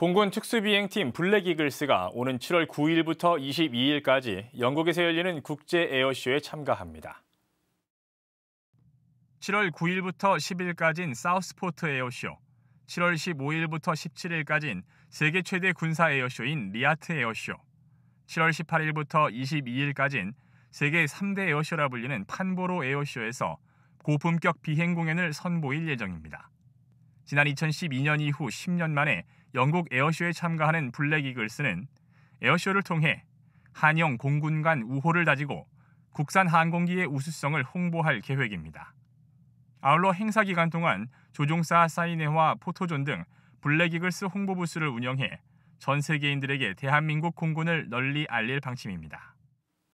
공군 특수비행팀 블랙이글스가 오는 7월 9일부터 22일까지 영국에서 열리는 국제 에어쇼에 참가합니다. 7월 9일부터 10일까지인 사우스포트 에어쇼, 7월 15일부터 17일까지인 세계 최대 군사 에어쇼인 리아트 에어쇼, 7월 18일부터 22일까지인 세계 3대 에어쇼라 불리는 판보로 에어쇼에서 고품격 비행 공연을 선보일 예정입니다. 지난 2012년 이후 10년 만에 영국 에어쇼에 참가하는 블랙이글스는 에어쇼를 통해 한영 공군 간 우호를 다지고 국산 항공기의 우수성을 홍보할 계획입니다. 아울러 행사 기간 동안 조종사 사인회와 포토존 등 블랙이글스 홍보 부스를 운영해 전 세계인들에게 대한민국 공군을 널리 알릴 방침입니다.